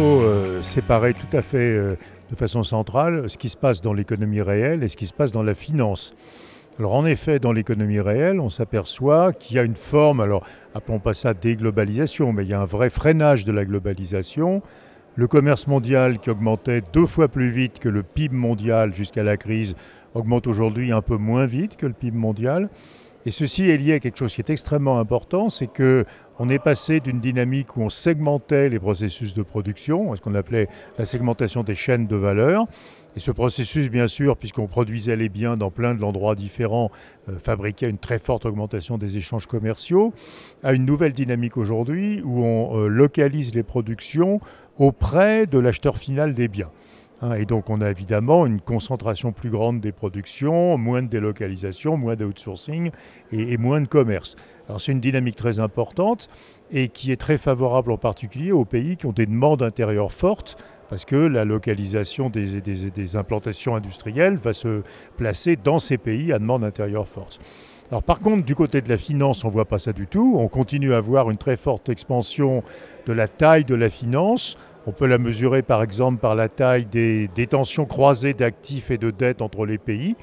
faut euh, séparer tout à fait euh, de façon centrale ce qui se passe dans l'économie réelle et ce qui se passe dans la finance. Alors en effet, dans l'économie réelle, on s'aperçoit qu'il y a une forme, alors appelons pas ça déglobalisation, mais il y a un vrai freinage de la globalisation. Le commerce mondial qui augmentait deux fois plus vite que le PIB mondial jusqu'à la crise augmente aujourd'hui un peu moins vite que le PIB mondial. Et ceci est lié à quelque chose qui est extrêmement important, c'est que on est passé d'une dynamique où on segmentait les processus de production, ce qu'on appelait la segmentation des chaînes de valeur. Et ce processus, bien sûr, puisqu'on produisait les biens dans plein de différents, euh, fabriquait une très forte augmentation des échanges commerciaux, à une nouvelle dynamique aujourd'hui où on euh, localise les productions auprès de l'acheteur final des biens. Hein, et donc on a évidemment une concentration plus grande des productions, moins de délocalisation, moins d'outsourcing et, moins de commerce. Alors c'est une dynamique très importante et qui est très favorable en particulier aux pays qui ont des demandes intérieures fortes parce que la localisation des, implantations industrielles va se placer dans ces pays à demande intérieure forte. Alors par contre, du côté de la finance, on ne voit pas ça du tout. On continue à avoir une très forte expansion de la taille de la finance on peut la mesurer par exemple par la taille des, détentions croisées d'actifs et de dettes entre les pays.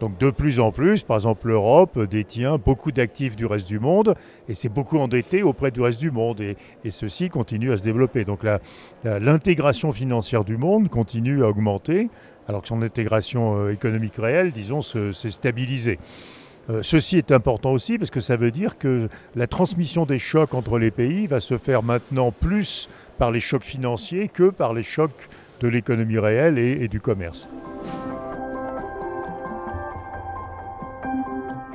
Donc de plus en plus, par exemple l'Europe détient beaucoup d'actifs du reste du monde et c'est beaucoup endetté auprès du reste du monde et, et ceci continue à se développer. Donc l'intégration financière du monde continue à augmenter alors que son intégration euh, économique réelle, disons, s'est stabilisée. Euh, ceci est important aussi parce que ça veut dire que la transmission des chocs entre les pays va se faire maintenant plus par les chocs financiers que par les chocs de l'économie réelle et, du commerce.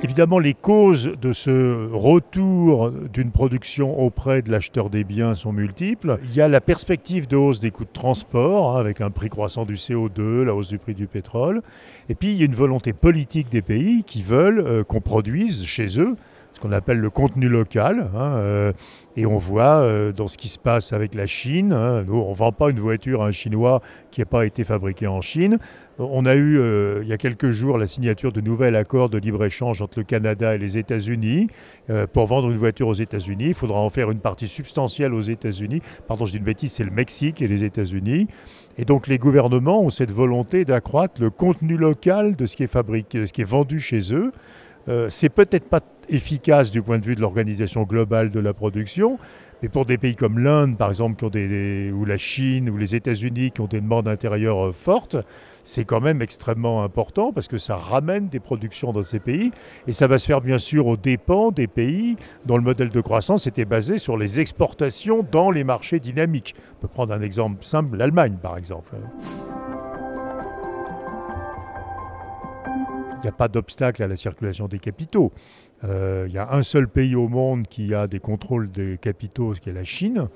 Évidemment, les causes de ce retour d'une production auprès de l'acheteur des biens sont multiples. Il y a la perspective de hausse des coûts de transport, hein, avec un prix croissant du CO2, la hausse du prix du pétrole. Et puis, il y a une volonté politique des pays qui veulent euh, qu'on produise chez eux qu'on appelle le contenu local. Hein, euh, et on voit euh, dans ce qui se passe avec la Chine, hein, on ne vend pas une voiture à un Chinois qui n'a pas été fabriquée en Chine. On a eu, euh, il y a quelques jours, la signature de nouvel accord de libre-échange entre le Canada et les États-Unis. pour vendre une voiture aux États-Unis, il faudra en faire une partie substantielle aux États-Unis. Pardon, je dis une bêtise, c'est le Mexique et les États-Unis. Et donc les gouvernements ont cette volonté d'accroître le contenu local de ce qui est fabriqué, ce qui est vendu chez eux. c'est peut-être pas efficace du point de vue de l'organisation globale de la production. Mais pour des pays comme l'Inde, par exemple, ou la Chine ou les États-Unis qui ont des demandes intérieures euh, fortes, c'est quand même extrêmement important parce que ça ramène des productions dans ces pays et ça va se faire bien sûr aux dépens des pays dont le modèle de croissance était basé sur les exportations dans les marchés dynamiques. On peut prendre un exemple simple, l'Allemagne par exemple. Il n'y a pas d'obstacle à la circulation des capitaux. Euh, il y a un seul pays au monde qui a des contrôles des capitaux, ce qui est la Chine.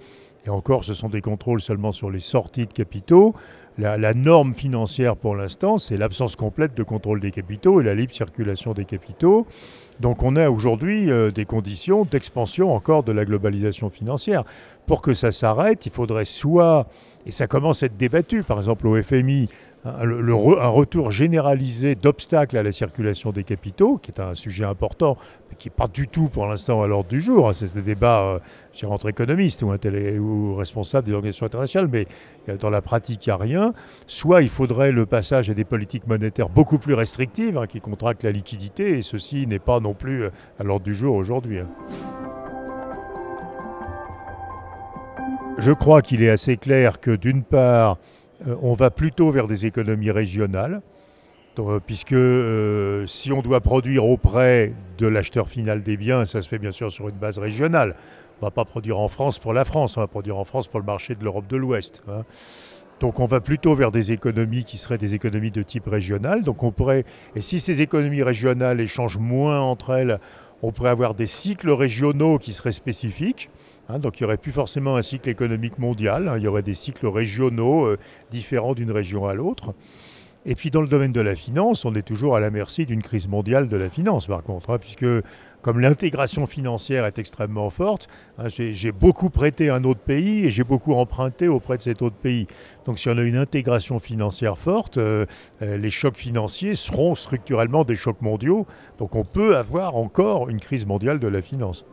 Et encore, ce sont des contrôles seulement sur les sorties de capitaux. La, norme financière pour l'instant, c'est l'absence complète de contrôle des capitaux et la libre circulation des capitaux. Donc on a aujourd'hui euh, des conditions d'expansion encore de la globalisation financière. Pour que ça s'arrête, il faudrait soit, et ça commence à être débattu, par exemple au FMI, un retour généralisé d'obstacles à la circulation des capitaux, qui est un sujet important, mais qui n'est pas du tout pour l'instant à l'ordre du jour. Hein. C'est des débats, euh, je entre économistes ou, responsables des organisations internationales, mais euh, dans la pratique, il n'y a rien. Soit il faudrait le passage à des politiques monétaires beaucoup plus restrictives, hein, qui contractent la liquidité, et ceci n'est pas non plus euh, à l'ordre du jour aujourd'hui. Hein. Je crois qu'il est assez clair que d'une part, euh, on va plutôt vers des économies régionales, euh, puisque euh, si on doit produire auprès de l'acheteur final des biens, ça se fait bien sûr sur une base régionale. On ne va pas produire en France pour la France, on va produire en France pour le marché de l'Europe de l'Ouest. Hein. Donc on va plutôt vers des économies qui seraient des économies de type régional. Donc on pourrait, et si ces économies régionales échangent moins entre elles, on pourrait avoir des cycles régionaux qui seraient spécifiques. Hein, donc il n'y aurait plus forcément un cycle économique mondial, hein. il y aurait des cycles régionaux euh, différents d'une région à l'autre. Et puis dans le domaine de la finance, on est toujours à la merci d'une crise mondiale de la finance par contre, hein, puisque comme l'intégration financière est extrêmement forte, j'ai beaucoup prêté à un autre pays et j'ai beaucoup emprunté auprès de cet autre pays. Donc si on a une intégration financière forte, euh, euh, les chocs financiers seront structurellement des chocs mondiaux. Donc on peut avoir encore une crise mondiale de la finance.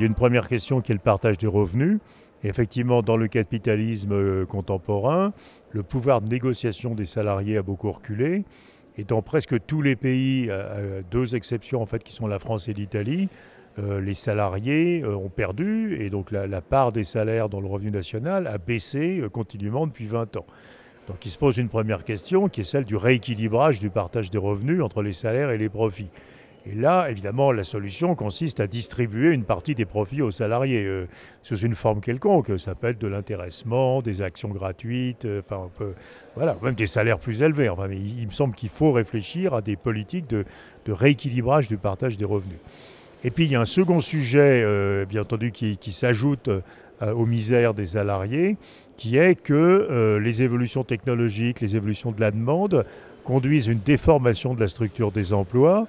Il y a une première question qui est le partage des revenus. Effectivement, dans le capitalisme euh, contemporain, le pouvoir de négociation des salariés a beaucoup reculé. Et dans presque tous les pays, à euh, euh, deux exceptions en fait, qui sont la France et l'Italie, les salariés ont perdu et donc la, part des salaires dans le revenu national a baissé continuellement depuis 20 ans. Donc il se pose une première question qui est celle du rééquilibrage du partage des revenus entre les salaires et les profits. Et là, évidemment, la solution consiste à distribuer une partie des profits aux salariés euh, sous une forme quelconque. Ça peut être de l'intéressement, des actions gratuites, euh, enfin, voilà, même des salaires plus élevés. Enfin, mais il, me semble qu'il faut réfléchir à des politiques de, rééquilibrage du partage des revenus. Et puis, il y a un second sujet, euh, bien entendu, qui s'ajoute euh, aux misères des salariés, qui est que euh, les évolutions technologiques, les évolutions de la demande conduisent une déformation de la structure des emplois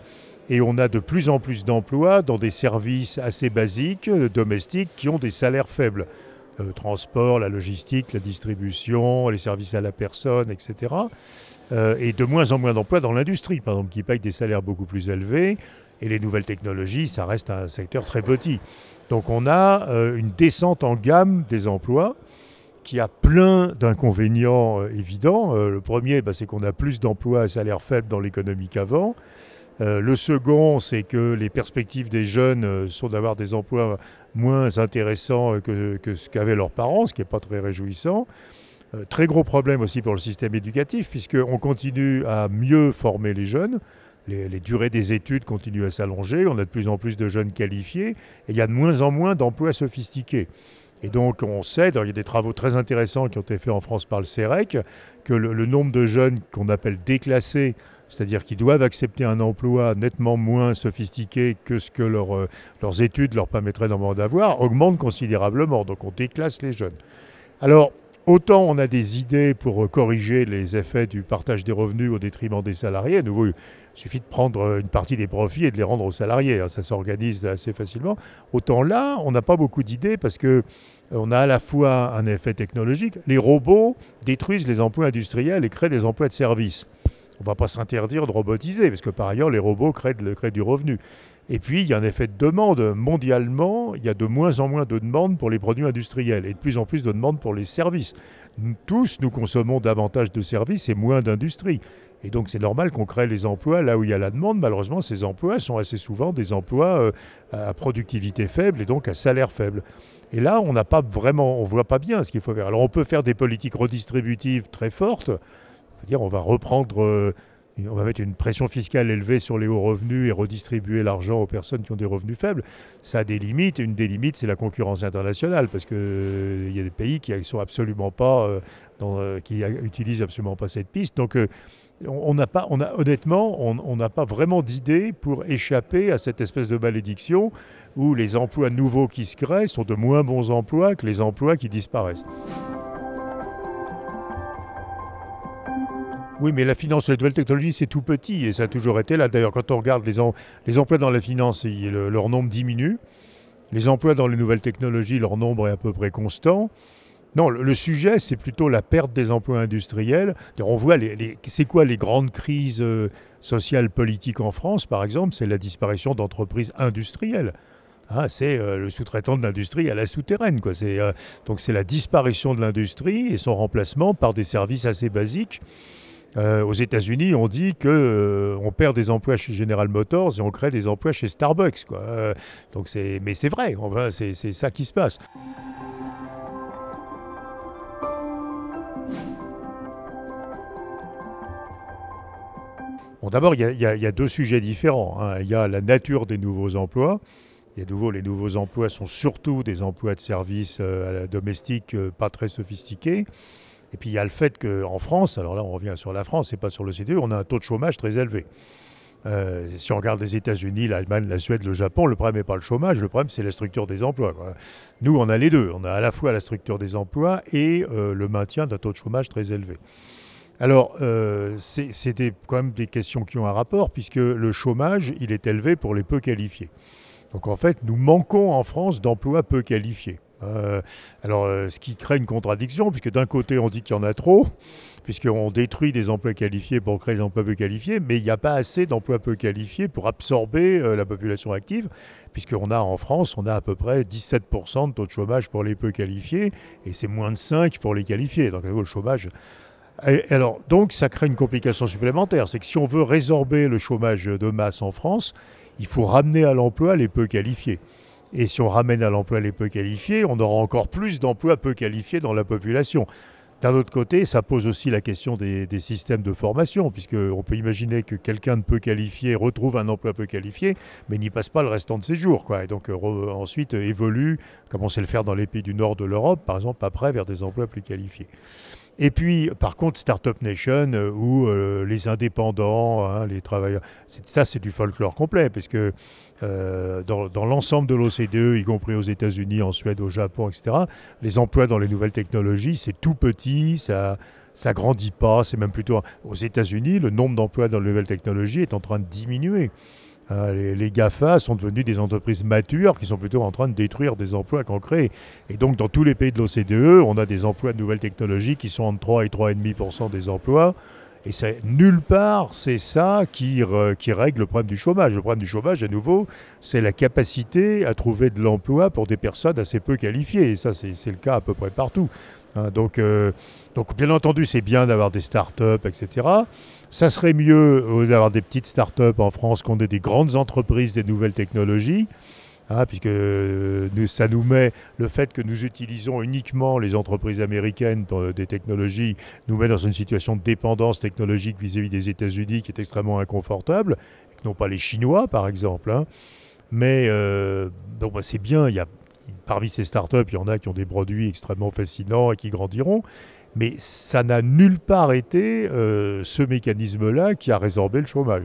et on a de plus en plus d'emplois dans des services assez basiques, euh, domestiques, qui ont des salaires faibles. Le transport, la logistique, la distribution, les services à la personne, etc. et de moins en moins d'emplois dans l'industrie, par exemple, qui payent des salaires beaucoup plus élevés. Et les nouvelles technologies, ça reste un secteur très petit. Donc on a euh, une descente en gamme des emplois qui a plein d'inconvénients euh, évidents. Euh, le premier, bah, c'est qu'on a plus d'emplois à salaire faible dans l'économie qu'avant. le second, c'est que les perspectives des jeunes sont d'avoir des emplois moins intéressants que, que ce qu'avaient leurs parents, ce qui n'est pas très réjouissant. très gros problème aussi pour le système éducatif, puisqu'on continue à mieux former les jeunes, les, durées des études continuent à s'allonger, on a de plus en plus de jeunes qualifiés, et il y a de moins en moins d'emplois sophistiqués. Et donc on sait, il y a des travaux très intéressants qui ont été faits en France par le CEREC, e que le, nombre de jeunes qu'on appelle déclassés, c'est-à-dire qui doivent accepter un emploi nettement moins sophistiqué que ce que euh, leurs études leur permettraient d'avoir, augmente considérablement. Donc on déclasse les jeunes. Alors, Autant on a des idées pour euh, corriger les effets du partage des revenus au détriment des salariés. nouveau, il suffit de prendre euh, une partie des profits et de les rendre aux salariés. Hein, ça s'organise assez facilement. Autant là, on n'a pas beaucoup d'idées parce que euh, on a à la fois un effet technologique. Les robots détruisent les emplois industriels et créent des emplois de service. On ne va pas s'interdire de robotiser parce que par ailleurs, les robots créent du revenu. Et puis, il y a un effet de demande. Mondialement, il y a de moins en moins de demandes pour les produits industriels et de plus en plus de demandes pour les services. tous, nous consommons davantage de services et moins d'industrie. Et donc c'est normal qu'on crée les emplois là où il y a la demande. Malheureusement, ces emplois sont assez souvent des emplois euh, à productivité faible et donc à salaire faible. Et là, on n'a pas vraiment, on voit pas bien ce qu'il faut faire. Alors on peut faire des politiques redistributives très fortes. cest à dire, on va reprendre euh, on va mettre une pression fiscale élevée sur les hauts revenus et redistribuer l'argent aux personnes qui ont des revenus faibles. Ça a des limites. Une des limites, c'est la concurrence internationale, parce qu'il euh, y a des pays qui sont absolument pas, euh, euh, qui utilisent absolument pas cette piste. Donc, on n'a pas, honnêtement, on n'a pas vraiment d'idée pour échapper à cette espèce de malédiction où les emplois nouveaux qui se créent sont de moins bons emplois que les emplois qui disparaissent. Oui, mais la finance, les nouvelles technologies, c'est tout petit et ça a toujours été là. D'ailleurs, quand on regarde les, emplois dans la finance, leur nombre diminue. Les emplois dans les nouvelles technologies, leur nombre est à peu près constant. Non, le, sujet, c'est plutôt la perte des emplois industriels. On voit, c'est quoi les grandes crises euh, sociales, politiques en France, par exemple C'est la disparition d'entreprises industrielles. Ah, c'est euh, le sous-traitant de l'industrie à la souterraine. Quoi. Euh, donc c'est la disparition de l'industrie et son remplacement par des services assez basiques. Euh, aux États-Unis, on dit que euh, on perd des emplois chez General Motors et on crée des emplois chez Starbucks. Quoi. Euh, donc mais c'est vrai, c'est, c'est ça qui se passe. d'abord, il y, a deux sujets différents. Hein. Il y a la nature des nouveaux emplois. Et les nouveaux emplois sont surtout des emplois de services domestiques pas très sophistiqués. Et puis il y a le fait qu'en France, alors là on revient sur la France et pas sur le l'OCDE, on a un taux de chômage très élevé. Euh, si on regarde les États-Unis, l'Allemagne, la Suède, le Japon, le problème n'est pas le chômage, le problème c'est la structure des emplois. Nous, on a les deux. On a à la fois la structure des emplois et euh, le maintien d'un taux de chômage très élevé. Alors, euh, c'était quand même des questions qui ont un rapport, puisque le chômage, il est élevé pour les peu qualifiés. Donc en fait, nous manquons en France d'emplois peu qualifiés. Euh, alors, euh, ce qui crée une contradiction, puisque d'un côté, on dit qu'il y en a trop, puisqu'on détruit des emplois qualifiés pour créer des emplois peu qualifiés, mais il n'y a pas assez d'emplois peu qualifiés pour absorber euh, la population active, puisqu'on a en France, on a à peu près 17% de taux de chômage pour les peu qualifiés, et c'est moins de 5 pour les qualifiés. Donc, le chômage... alors, donc, ça crée une complication supplémentaire. C'est que si on veut résorber le chômage de masse en France, il faut ramener à l'emploi les peu qualifiés. Et si on ramène à l'emploi les peu qualifiés, on aura encore plus d'emplois peu qualifiés dans la population. D'un autre côté, ça pose aussi la question des, systèmes de formation, puisqu'on peut imaginer que quelqu'un de peu qualifié retrouve un emploi peu qualifié, mais n'y passe pas le restant de ses jours. Quoi. Et donc euh, ensuite euh, évolue, comme on sait le faire dans les pays du nord de l'Europe, par exemple, après vers des emplois plus qualifiés. Et puis, par contre, Startup Nation, euh, où euh, les indépendants, hein, les travailleurs, ça c'est du folklore complet, parce que euh, dans, l'ensemble de l'OCDE, y compris aux États-Unis, en Suède, au Japon, etc., les emplois dans les nouvelles technologies, c'est tout petit, ça ça grandit pas, c'est même plutôt... Aux États-Unis, le nombre d'emplois dans les nouvelles technologies est en train de diminuer. Euh, les, GAFA sont devenus des entreprises matures qui sont plutôt en train de détruire des emplois qu'on crée. Et donc, dans tous les pays de l'OCDE, on a des emplois de nouvelles technologies qui sont entre 3 et 3,5% des emplois. Et nulle part, c'est ça qui, qui, règle le problème du chômage. Le problème du chômage, à nouveau, c'est la capacité à trouver de l'emploi pour des personnes assez peu qualifiées. Et ça, c'est le cas à peu près partout. Hein, donc, euh, donc, bien entendu, c'est bien d'avoir des startups, etc. Ça serait mieux d'avoir des petites startups en France qu'on ait des grandes entreprises des nouvelles technologies, hein, puisque euh, ça nous met le fait que nous utilisons uniquement les entreprises américaines euh, des technologies nous met dans une situation de dépendance technologique vis-à-vis des États-Unis qui est extrêmement inconfortable, et non pas les Chinois, par exemple. Hein. Mais bah, c'est bien, il y a parmi ces startups, il y en a qui ont des produits extrêmement fascinants et qui grandiront. Mais ça n'a nulle part été euh, ce mécanisme-là qui a résorbé le chômage.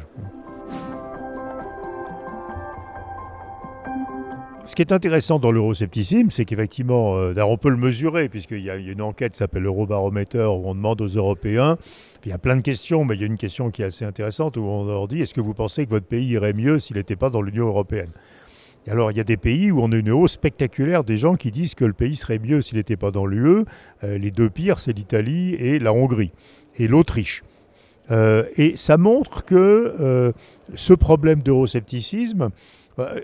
Ce qui est intéressant dans l'euroscepticisme, c'est qu'effectivement, euh, on peut le mesurer, puisqu'il y, a une enquête qui s'appelle l'Eurobaromètre, où on demande aux Européens, il y a plein de questions, mais il y a une question qui est assez intéressante, où on leur dit, est-ce que vous pensez que votre pays irait mieux s'il n'était pas dans l'Union Européenne et alors, il y a des pays où on a une hausse spectaculaire des gens qui disent que le pays serait mieux s'il n'était pas dans l'UE. Euh, les deux pires, c'est l'Italie et la Hongrie et l'Autriche. Euh, et ça montre que euh, ce problème d'euroscepticisme, euh,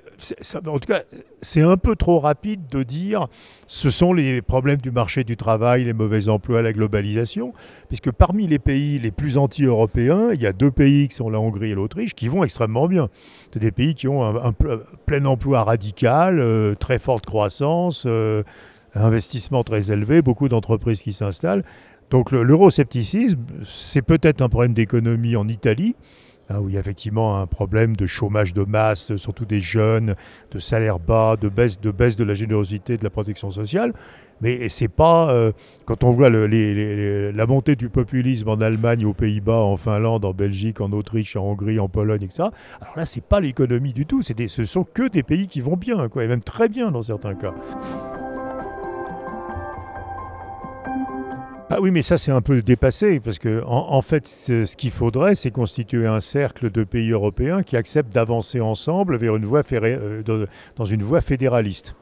en tout cas, c'est un peu trop rapide de dire ce sont les problèmes du marché du travail, les mauvais emplois, la globalisation, puisque parmi les pays les plus anti-européens, il y a deux pays qui sont la Hongrie et l'Autriche qui vont extrêmement bien. C'est des pays qui ont un, plein emploi radical, très forte croissance investissement très élevé, beaucoup d'entreprises qui s'installent. Donc l'euroscepticisme, c'est peut-être un problème d'économie en Italie, hein, où il y a effectivement un problème de chômage de masse, surtout des jeunes, de salaires bas, de baisse, de baisse de la générosité, de la protection sociale. Mais c'est pas euh, quand on voit les, la montée du populisme en Allemagne, aux Pays-Bas, en Finlande, en Belgique, en Autriche, en Hongrie, en Pologne, etc. Alors là, c'est pas l'économie du tout. Des, ce sont que des pays qui vont bien, quoi, et même très bien dans certains cas. Ah oui, mais ça c'est un peu dépassé, parce que en, fait, ce qu'il faudrait, c'est constituer un cercle de pays européens qui acceptent d'avancer ensemble vers une voie euh, dans une voie fédéraliste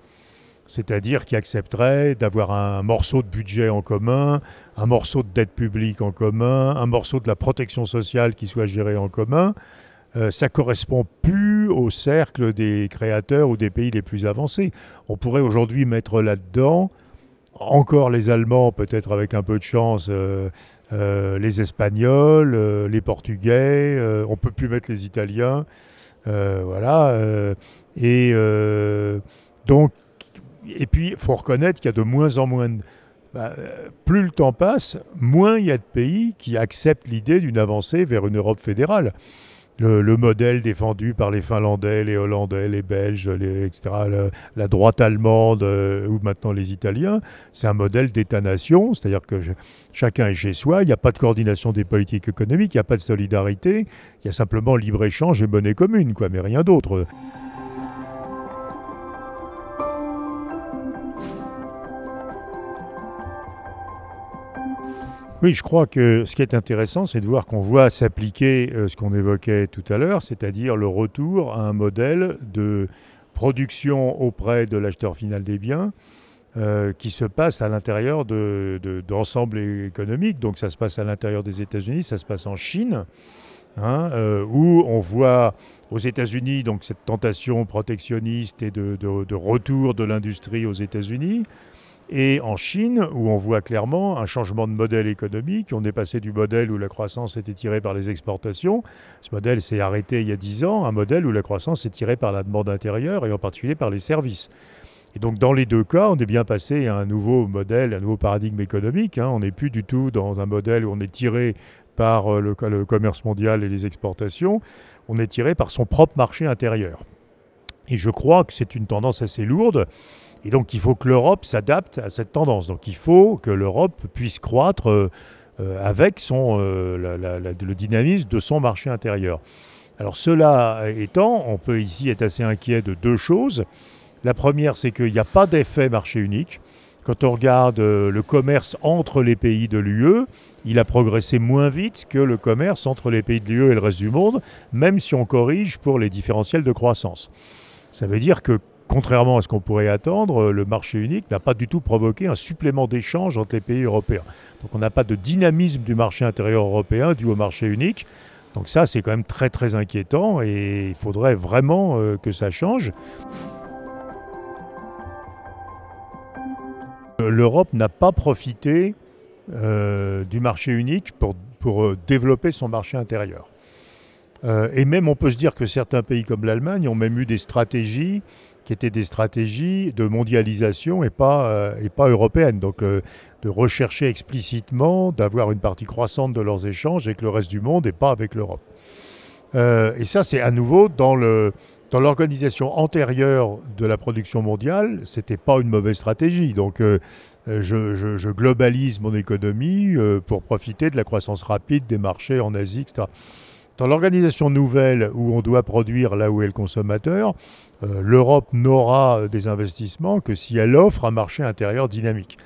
c'est-à-dire qui accepteraient d'avoir un morceau de budget en commun, un morceau de dette publique en commun, un morceau de la protection sociale qui soit géré en commun. Euh, ça correspond plus au cercle des créateurs ou des pays les plus avancés. On pourrait aujourd'hui mettre là-dedans encore les Allemands, peut-être avec un peu de chance, euh, euh, les Espagnols, euh, les Portugais, on peut plus mettre les Italiens. voilà. et donc, et puis, il faut reconnaître qu'il y a de moins en moins bah, plus le temps passe, moins il y a de pays qui acceptent l'idée d'une avancée vers une Europe fédérale le, modèle défendu par les Finlandais, les Hollandais, les Belges, les, etc., la, droite allemande euh, ou maintenant les Italiens. C'est un modèle d'État-nation, c'est-à-dire que chacun est chez soi, il n'y a pas de coordination des politiques économiques, il n'y a pas de solidarité, il y a simplement libre-échange et monnaie commune, quoi, mais rien d'autre. Oui, je crois que ce qui est intéressant, c'est de voir qu'on voit s'appliquer euh, ce qu'on évoquait tout à l'heure, c'est-à-dire le retour à un modèle de production auprès de l'acheteur final des biens euh, qui se passe à l'intérieur d'ensembles de, économiques. Donc ça se passe à l'intérieur des États-Unis, ça se passe en Chine, hein, euh, où on voit aux États-Unis cette tentation protectionniste et de, de retour de l'industrie aux États-Unis. Et en Chine, où on voit clairement un changement de modèle économique, on est passé du modèle où la croissance était tirée par les exportations, ce modèle s'est arrêté il y a 10 ans, un modèle où la croissance est tirée par la demande intérieure et en particulier par les services. Et donc dans les deux cas, on est bien passé à un nouveau modèle, un nouveau paradigme économique. Hein. On n'est plus du tout dans un modèle où on est tiré par euh, le commerce mondial et les exportations, on est tiré par son propre marché intérieur. Et je crois que c'est une tendance assez lourde et donc il faut que l'Europe s'adapte à cette tendance. Donc il faut que l'Europe puisse croître euh, euh, avec son, euh, le dynamisme de son marché intérieur. Alors cela étant, on peut ici être assez inquiet de deux choses. La première, c'est qu'il n'y a pas d'effet marché unique. Quand on regarde le commerce entre les pays de l'UE, il a progressé moins vite que le commerce entre les pays de l'UE et le reste du monde, même si on corrige pour les différentiels de croissance. Ça veut dire que contrairement à ce qu'on pourrait attendre, euh, le marché unique n'a pas du tout provoqué un supplément d'échanges entre les pays européens. Donc on n'a pas de dynamisme du marché intérieur européen dû au marché unique. Donc ça, c'est quand même très très inquiétant et il faudrait vraiment euh, que ça change. Euh, L'Europe n'a pas profité du marché unique pour, pour développer son marché intérieur. et même on peut se dire que certains pays comme l'Allemagne ont même eu des stratégies qui étaient des stratégies de mondialisation et pas, euh, et pas européennes. Donc euh, de rechercher explicitement d'avoir une partie croissante de leurs échanges avec le reste du monde et pas avec l'Europe. Euh, et ça, c'est à nouveau dans le, dans l'organisation antérieure de la production mondiale, c'était pas une mauvaise stratégie. Donc, je, globalise mon économie pour profiter de la croissance rapide des marchés en Asie, etc. Dans l'organisation nouvelle où on doit produire là où est le consommateur, euh, l'Europe n'aura euh, des investissements que si elle offre un marché intérieur dynamique.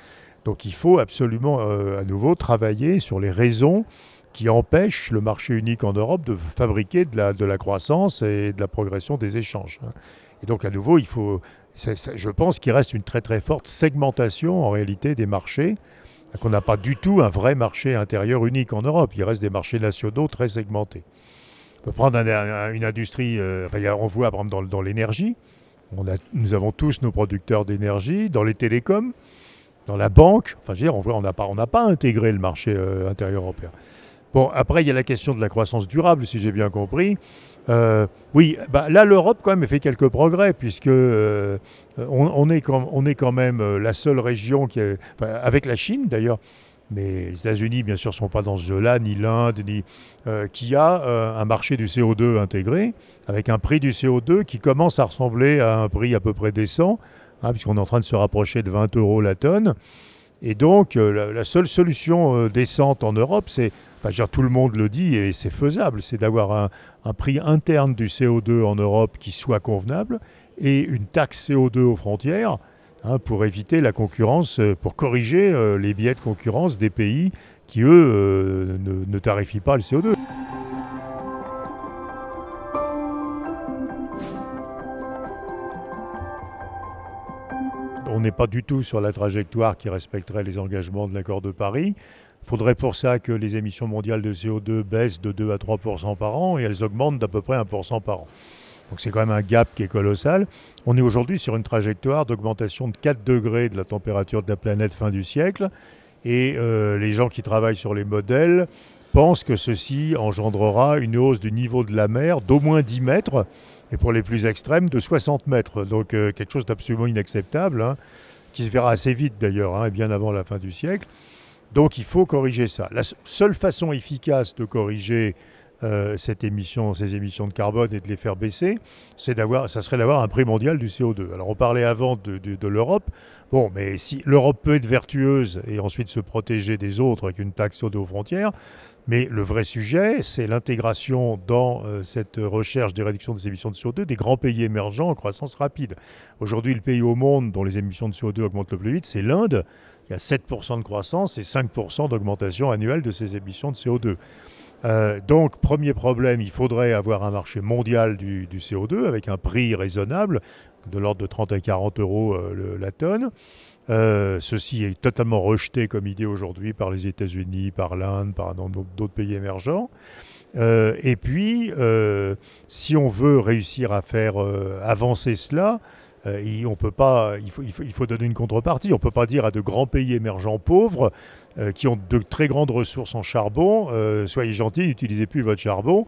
Donc il faut absolument euh, à nouveau travailler sur les raisons qui empêchent le marché unique en Europe de fabriquer de la, croissance et de la progression des échanges. Hein. Et donc à nouveau, il faut, je pense qu'il reste une très très forte segmentation en réalité des marchés qu'on n'a pas du tout un vrai marché intérieur unique en Europe. Il reste des marchés nationaux très segmentés. On peut prendre une industrie, euh, on voit par dans, l'énergie, nous avons tous nos producteurs d'énergie, dans les télécoms, dans la banque, enfin je veux dire, on on n'a pas, intégré le marché euh, intérieur européen. Bon, après, il y a la question de la croissance durable, si j'ai bien compris. Euh, oui, bah là l'Europe quand même fait quelques progrès puisque euh, on, est quand, on, est quand, même euh, la seule région qui, est, avec la Chine d'ailleurs, mais les États-Unis bien sûr ne sont pas dans ce jeu-là, ni l'Inde, ni qui a un marché du CO2 intégré avec un prix du CO2 qui commence à ressembler à un prix à peu près décent, hein, puisqu'on est en train de se rapprocher de 20 euros la tonne. Et donc la, la seule solution décente en Europe, c'est tout le monde le dit et c'est faisable, c'est d'avoir un, prix interne du CO2 en Europe qui soit convenable et une taxe CO2 aux frontières hein, pour éviter la concurrence, euh, pour corriger euh, les billets de concurrence des pays qui, eux, euh, ne tarifient pas le CO2. on n'est pas du tout sur la trajectoire qui respecterait les engagements de l'accord de Paris faudrait pour ça que les émissions mondiales de CO2 baissent de 2 à 3 par an et elles augmentent d'à peu près 1 par an. Donc c'est quand même un gap qui est colossal. On est aujourd'hui sur une trajectoire d'augmentation de 4 degrés de la température de la planète fin du siècle. Et euh, les gens qui travaillent sur les modèles pensent que ceci engendrera une hausse du niveau de la mer d'au moins 10 mètres, et pour les plus extrêmes, de 60 mètres. Donc euh, quelque chose d'absolument inacceptable, hein, qui se verra assez vite d'ailleurs, hein, et bien avant la fin du siècle. Donc il faut corriger ça. La seule façon efficace de corriger euh, cette émission, ces émissions de carbone et de les faire baisser, c'est d'avoir, ça serait d'avoir un prix mondial du CO2. Alors on parlait avant de, l'Europe. Bon, mais si l'Europe peut être vertueuse et ensuite se protéger des autres avec une taxe CO2 aux frontières, mais le vrai sujet, c'est l'intégration dans euh, cette recherche des réductions des émissions de CO2 des grands pays émergents en croissance rapide. Aujourd'hui, le pays au monde dont les émissions de CO2 augmentent le plus vite, c'est l'Inde il y a 7% de croissance et 5% d'augmentation annuelle de ses émissions de CO2. Euh, donc, premier problème, il faudrait avoir un marché mondial du, CO2 avec un prix raisonnable, de l'ordre de 30 à 40 euros euh, la tonne. Euh, ceci est totalement rejeté comme idée aujourd'hui par les États-Unis, par l'Inde, par d'autres pays émergents. et puis, si on veut réussir à faire avancer cela, euh, on peut pas, il, faut, il, faut, donner une contrepartie. On ne peut pas dire à de grands pays émergents pauvres euh, qui ont de très grandes ressources en charbon, euh, soyez gentils, n'utilisez plus votre charbon.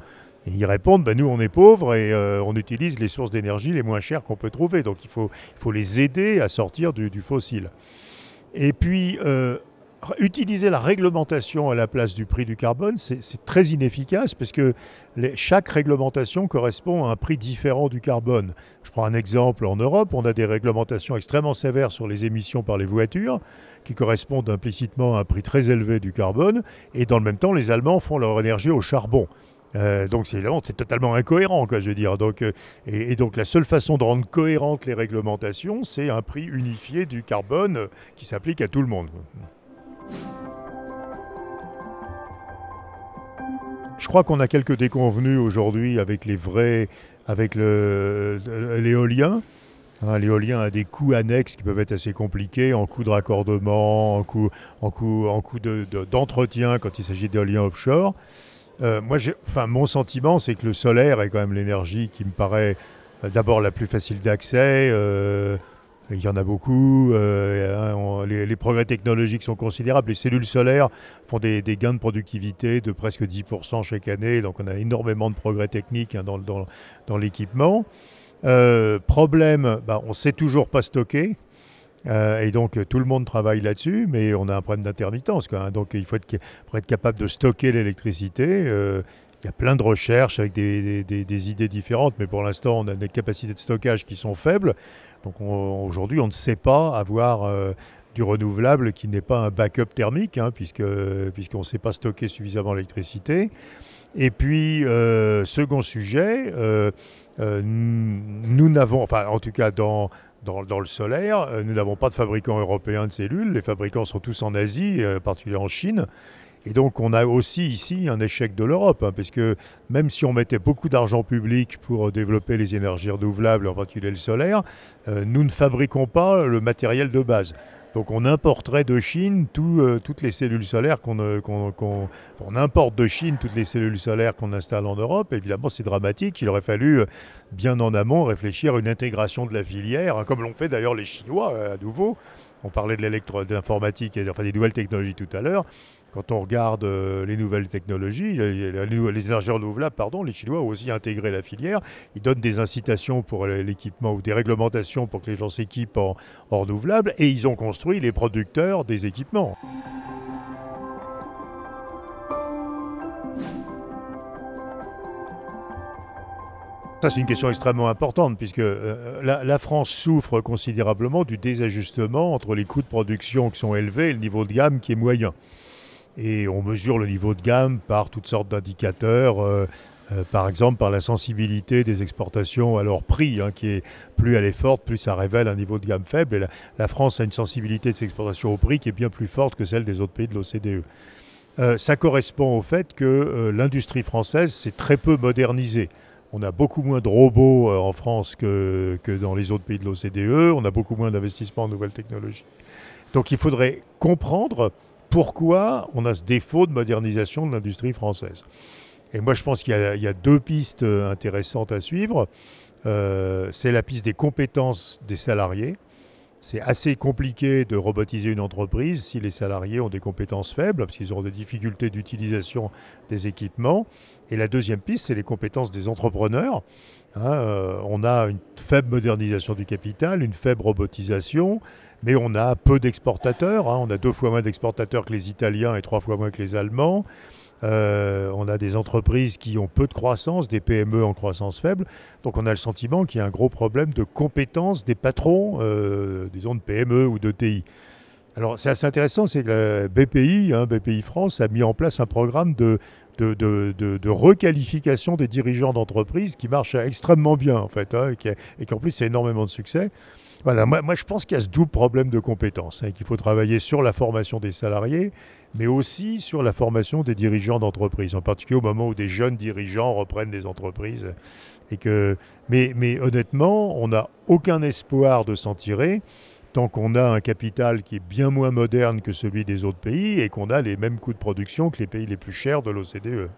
ils répondent, ben nous on est pauvres et on utilise les sources d'énergie les moins chères qu'on peut trouver. Donc il faut, il faut les aider à sortir du, fossile. Et puis, utiliser la réglementation à la place du prix du carbone, c'est très inefficace parce que chaque réglementation correspond à un prix différent du carbone. Je prends un exemple, en Europe, on a des réglementations extrêmement sévères sur les émissions par les voitures qui correspondent implicitement à un prix très élevé du carbone et dans le même temps, les Allemands font leur énergie au charbon. Euh, donc c'est totalement incohérent, quoi, je veux dire. Donc, euh, et, et, donc la seule façon de rendre cohérentes les réglementations, c'est un prix unifié du carbone euh, qui s'applique à tout le monde. Je crois qu'on a quelques déconvenus aujourd'hui avec les vrais, avec l'éolien. Hein, l'éolien a des coûts annexes qui peuvent être assez compliqués en coûts de raccordement, en coûts en coût, en coût d'entretien quand il s'agit d'éolien offshore. Euh, moi, enfin, mon sentiment, c'est que le solaire est quand même l'énergie qui me paraît euh, d'abord la plus facile d'accès. Euh, il y en a beaucoup. Euh, hein, les, progrès technologiques sont considérables. Les cellules solaires font des, gains de productivité de presque 10% chaque année. Donc on a énormément de progrès techniques hein, dans, dans l'équipement. Euh, problème, bah, on ne sait toujours pas stocker. Euh, et donc tout le monde travaille là-dessus, mais on a un problème d'intermittence. Hein. donc il faut être, faut être, capable de stocker l'électricité il y a plein de recherches avec des, idées différentes, mais pour l'instant, on a des capacités de stockage qui sont faibles. Donc aujourd'hui, on ne sait pas avoir euh, du renouvelable qui n'est pas un backup thermique, hein, puisque puisqu'on ne sait pas stocker suffisamment l'électricité. Et puis, euh, second sujet, euh, nous n'avons, enfin en tout cas dans, dans, le solaire. Nous n'avons pas de fabricants européens de cellules. Les fabricants sont tous en Asie, en particulièrement en Chine. Et donc on a aussi ici un échec de l'Europe, puisque hein, parce que même si on mettait beaucoup d'argent public pour euh, développer les énergies renouvelables, en particulier le solaire, euh, nous ne fabriquons pas le matériel de base. Donc on importerait de Chine euh, toutes les cellules solaires qu'on importe de Chine toutes les cellules solaires qu'on installe en Europe. Évidemment, c'est dramatique. Il aurait fallu bien en amont réfléchir à une intégration de la filière, hein, comme l'ont fait d'ailleurs les Chinois à nouveau. On parlait de l'informatique et des nouvelles technologies tout à l'heure. Quand on regarde euh, les nouvelles technologies, les, énergies renouvelables, pardon, les Chinois ont aussi intégré la filière. Ils donnent des incitations pour l'équipement ou des réglementations pour que les gens s'équipent en, renouvelables et ils ont construit les producteurs des équipements. Ça, c'est une question extrêmement importante, puisque euh, la, France souffre considérablement du désajustement entre les coûts de production qui sont élevés et le niveau de gamme qui est moyen. Et on mesure le niveau de gamme par toutes sortes d'indicateurs. Euh, euh, par exemple, par la sensibilité des exportations à leur prix, hein, qui est plus elle est forte, plus ça révèle un niveau de gamme faible. Et la, France a une sensibilité de ses exportations au prix qui est bien plus forte que celle des autres pays de l'OCDE. Euh, ça correspond au fait que l'industrie française s'est très peu modernisée. On a beaucoup moins de robots en France que, que dans les autres pays de l'OCDE. On a beaucoup moins d'investissements en nouvelles technologies. Donc il faudrait comprendre pourquoi on a ce défaut de modernisation de l'industrie française. Et moi, je pense qu'il y, a deux pistes euh, intéressantes à suivre. Euh, c'est la piste des compétences des salariés. C'est assez compliqué de robotiser une entreprise si les salariés ont des compétences faibles, parce qu'ils ont des difficultés d'utilisation des équipements. Et la deuxième piste, c'est les compétences des entrepreneurs. Hein, euh, on a une faible modernisation du capital, une faible robotisation, mais on a peu d'exportateurs. Hein. On a deux fois moins d'exportateurs que les Italiens et trois fois moins que les Allemands. Euh, on a des entreprises qui ont peu de croissance, des PME en croissance faible. Donc on a le sentiment qu'il y a un gros problème de compétence des patrons, euh, disons de PME ou de TI. Alors c'est assez intéressant, c'est que BPI, hein, BPI France, a mis en place un programme de, requalification des dirigeants d'entreprise qui marche extrêmement bien en fait, hein, et, qui et qui en plus a énormément de succès. Voilà, moi, je pense qu'il y a ce double problème de compétences, hein, qu'il faut travailler sur la formation des salariés, mais aussi sur la formation des dirigeants d'entreprise, en particulier au moment où des jeunes dirigeants reprennent des entreprises. Et que, mais, mais honnêtement, on n'a aucun espoir de s'en tirer tant qu'on a un capital qui est bien moins moderne que celui des autres pays et qu'on a les mêmes coûts de production que les pays les plus chers de l'OCDE.